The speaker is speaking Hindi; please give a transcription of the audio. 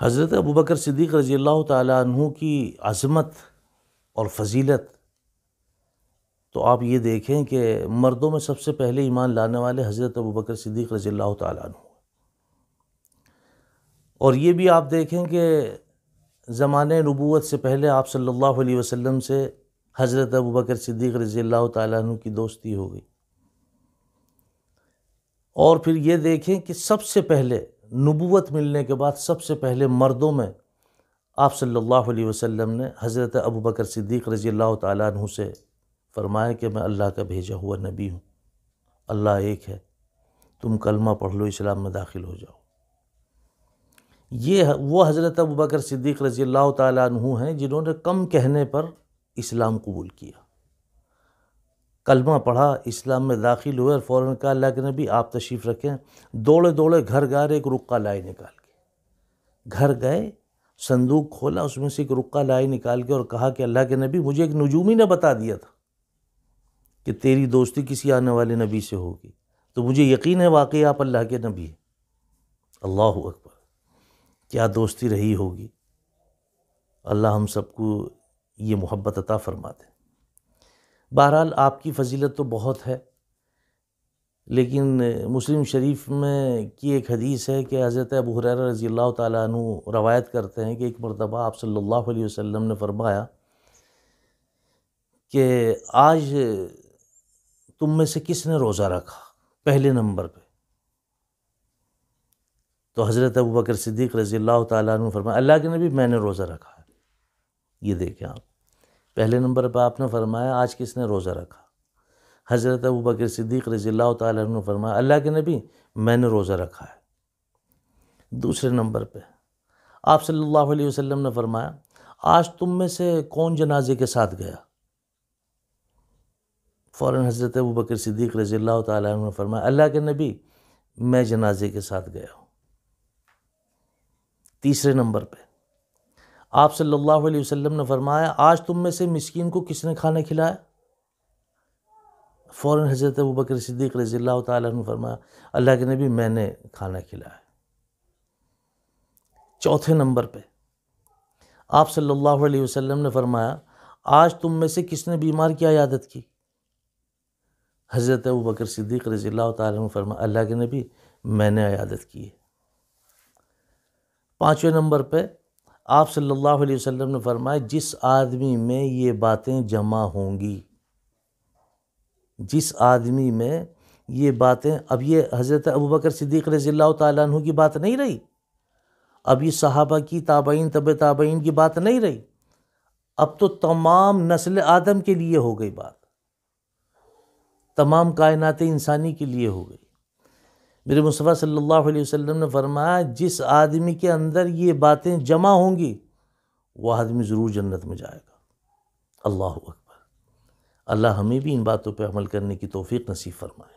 हज़रत अबू बकर सिद्दीक रज़ी अल्लाह तु की अज़मत और फजीलत तो आप ये देखें कि मर्दों में सबसे पहले ईमान लाने वाले हज़रत अबू बकर सिद्दीक रज़ी अल्लाह तु और ये भी आप देखें कि ज़माने नबूत से पहले आप सल्लल्लाहु अलैहि वसल्लम से हज़रत अबू बकर सिद्दीक रज़ी अल्लाह तु की दोस्ती हो गई और फिर ये देखें कि सबसे पहले नबूत मिलने के बाद सबसे पहले मर्दों में आप सल्लल्लाहु अलैहि वसल्लम ने हज़रत अबू बकर सिद्दीक़ रज़ी अल्लाह तु से फरमाया कि मैं अल्लाह का भेजा हुआ नबी हूँ अल्लाह एक है तुम कलमा पढ़ लो इस्लाम में दाखिल हो जाओ ये वो हज़रत अबू बकर सिद्दीक़ रज़ी अल्लाह तु हैं जिन्होंने कम कहने पर इस्लाम कबूल किया कलमा पढ़ा इस्लाम में दाखिल हुए और फ़ौर कहा अल्लाह के नबी आप तशरीफ़ रखें दौड़े दौड़े घर घर एक रुक्का लाई निकाल के घर गए संदूक खोला उसमें से एक रुक्का लाई निकाल के और कहा कि अल्लाह के नबी मुझे एक नजूमी ने बता दिया था कि तेरी दोस्ती किसी आने वाले नबी से होगी तो मुझे यकीन है वाकई आप अल्लाह के नबी हैं अल्लाह अकबर क्या दोस्ती रही होगी अल्लाह हम सबको ये मोहब्बत अता फरमा दे बहरहाल आपकी फजीलत तो बहुत है लेकिन मुस्लिम शरीफ में की एक हदीस है कि हज़रत अबू हुरैरा रज़ी अल्लाह तु रवायत करते हैं कि एक मरतबा आप सल्लल्लाहु अलैहि वसल्लम ने फ़रमाया कि आज तुम में से किसने रोज़ा रखा पहले नंबर पे तो हज़रत अबू बकर सिद्दीक़ रज़ी अल्लाह तु फरमाया अल्लाह के नबी मैंने रोज़ा रखा है ये देखें आप पहले नंबर पर आपने फरमाया आज किसने रोज़ा रखा हज़रत अबू बकर सिद्दीक़ रजी अल्लाह ने फरमाया अल्लाह के नबी मैंने रोज़ा रखा है दूसरे नंबर पर आप सल्लल्लाहु अलैहि वसल्लम ने फरमाया आज तुम में से कौन जनाजे के साथ गया फ़ौर हज़रत अबू बकर सिद्दीक़ रजी अल्लाह ने फरमाया अल्लाह के नबी मैं जनाजे के साथ गया हूँ तीसरे नंबर पर आप सल्लल्लाहु अलैहि वसल्लम ने फरमाया आज तुम में से मिस्किन को किसने खाना खिलाया फ़ौर हज़रत अबू बकर सिद्दीक रज़ी अल्लाह फरमाया अल्लाह के नबी मैंने खाना खिलाया चौथे नंबर पे आप सल्लल्लाहु अलैहि वसल्लम ने फरमाया आज तुम में से किसने बीमार की आयादत की हज़रत अबू बकर सिद्दीक रजील्ला तुम फरमा अल्लाह के नबी मैंने आयादत की है पाँचवें नंबर पर आप सल्लल्लाहु अलैहि वसल्लम ने फरमाया जिस आदमी में ये बातें जमा होंगी जिस आदमी में ये बातें अब ये हज़रत अबू बकर सिद्दीक़ रज़ील्ला तु की बात नहीं रही अब ये सहाबा की ताबईन तब ताबईन की बात नहीं रही अब तो तमाम नस्ल आदम के लिए हो गई बात तमाम कायनात इंसानी के लिए हो गई मेरे मुस्तफ़ा सल्लल्लाहु अलैहि वसल्लम ने फरमाया जिस आदमी के अंदर ये बातें जमा होंगी वह आदमी ज़रूर जन्नत में जाएगा अल्लाह अकबर अल्लाह हमें भी इन बातों पर अमल करने की तोफ़ी नसीब फरमाए